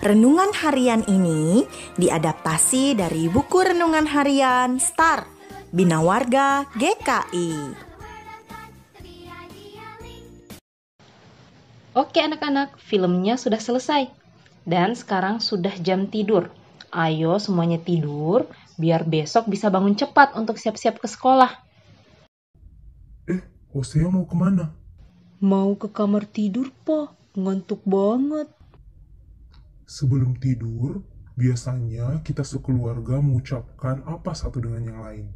Renungan harian ini diadaptasi dari buku renungan harian Star Bina Warga GKI. Oke anak-anak, filmnya sudah selesai. Dan sekarang sudah jam tidur. Ayo semuanya tidur, biar besok bisa bangun cepat untuk siap-siap ke sekolah. Eh, Hosea mau kemana? Mau ke kamar tidur, Po. Ngantuk banget. Sebelum tidur, biasanya kita sekeluarga mengucapkan apa satu dengan yang lain.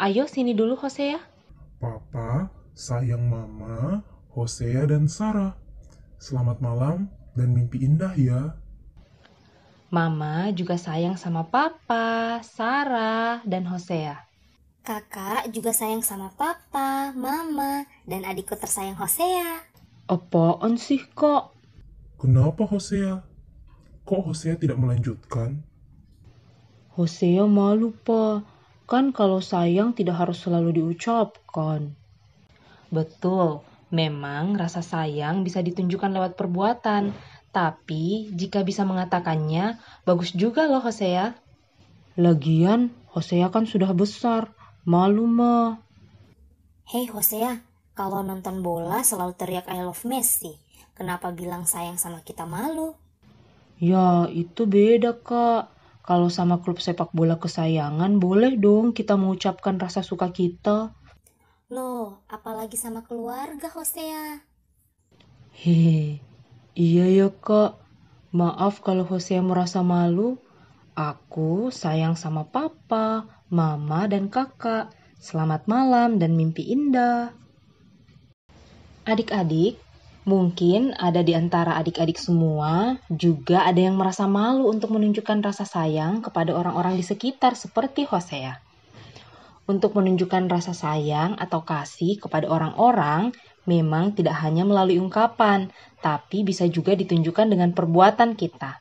Ayo sini dulu Hosea. Papa, sayang mama, Hosea dan Sarah. Selamat malam dan mimpi indah ya. Mama juga sayang sama papa, Sarah, dan Hosea. Kakak juga sayang sama papa, mama, dan adikku tersayang Hosea. Apaan sih kok? Kenapa Hosea? Kok Hosea tidak melanjutkan? Hosea malu, Pak. Kan kalau sayang tidak harus selalu diucapkan. Betul, memang rasa sayang bisa ditunjukkan lewat perbuatan. Tapi jika bisa mengatakannya, bagus juga loh Hosea. Lagian, Hosea kan sudah besar. Malu, Ma. Hei Hosea, kalau nonton bola selalu teriak I love Messi. Kenapa bilang sayang sama kita malu? Ya, itu beda, Kak. Kalau sama klub sepak bola kesayangan, boleh dong kita mengucapkan rasa suka kita. Loh, apalagi sama keluarga, Hosea. Hehe, iya ya, Kak. Maaf kalau Hosea merasa malu. Aku sayang sama papa, mama, dan kakak. Selamat malam dan mimpi indah. Adik-adik, Mungkin ada di antara adik-adik semua juga ada yang merasa malu untuk menunjukkan rasa sayang kepada orang-orang di sekitar seperti Hosea. Untuk menunjukkan rasa sayang atau kasih kepada orang-orang memang tidak hanya melalui ungkapan, tapi bisa juga ditunjukkan dengan perbuatan kita.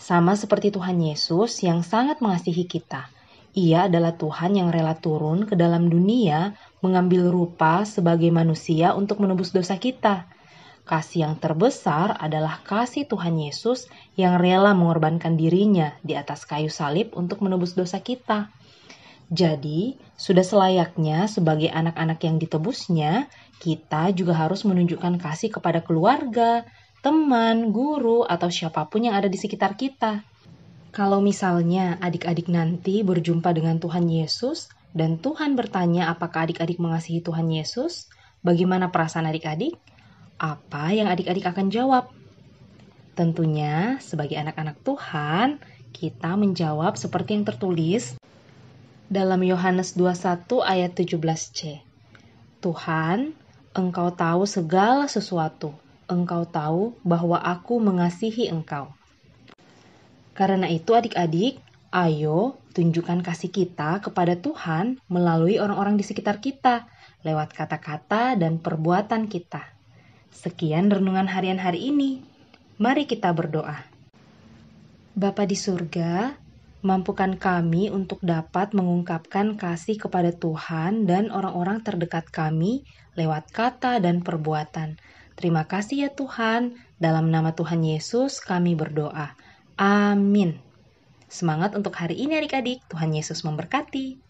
Sama seperti Tuhan Yesus yang sangat mengasihi kita. Ia adalah Tuhan yang rela turun ke dalam dunia mengambil rupa sebagai manusia untuk menebus dosa kita Kasih yang terbesar adalah kasih Tuhan Yesus yang rela mengorbankan dirinya di atas kayu salib untuk menebus dosa kita. Jadi, sudah selayaknya sebagai anak-anak yang ditebusnya, kita juga harus menunjukkan kasih kepada keluarga, teman, guru, atau siapapun yang ada di sekitar kita. Kalau misalnya adik-adik nanti berjumpa dengan Tuhan Yesus dan Tuhan bertanya apakah adik-adik mengasihi Tuhan Yesus, bagaimana perasaan adik-adik? Apa yang adik-adik akan jawab? Tentunya, sebagai anak-anak Tuhan, kita menjawab seperti yang tertulis dalam Yohanes 21 ayat 17c. Tuhan, Engkau tahu segala sesuatu. Engkau tahu bahwa aku mengasihi Engkau. Karena itu adik-adik, ayo tunjukkan kasih kita kepada Tuhan melalui orang-orang di sekitar kita, lewat kata-kata dan perbuatan kita. Sekian renungan harian hari ini. Mari kita berdoa. Bapa di surga, mampukan kami untuk dapat mengungkapkan kasih kepada Tuhan dan orang-orang terdekat kami lewat kata dan perbuatan. Terima kasih ya Tuhan, dalam nama Tuhan Yesus kami berdoa. Amin. Semangat untuk hari ini adik-adik, Tuhan Yesus memberkati.